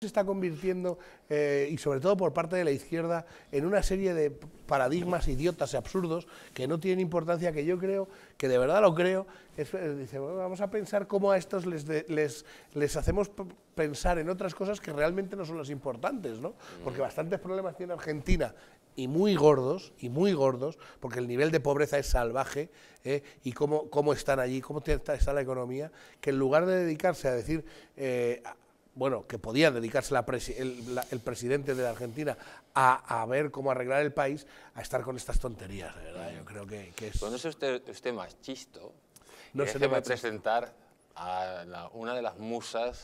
se está convirtiendo, eh, y sobre todo por parte de la izquierda, en una serie de paradigmas idiotas y absurdos que no tienen importancia, que yo creo, que de verdad lo creo, eh, dice, vamos a pensar cómo a estos les, les, hacemos pensar en otras cosas que realmente no son las importantes, ¿no? Porque bastantes problemas tiene Argentina y muy gordos, y muy gordos, porque el nivel de pobreza es salvaje, ¿eh? y cómo, cómo, están allí, cómo está, la economía, que en lugar de dedicarse a decir, bueno, que podía dedicarse el, presidente de la Argentina a, ver cómo arreglar el país, a estar con estas tonterías, de verdad, yo creo que, que es... Cuando es usted, usted más chisto, no se debe presentar a una de las musas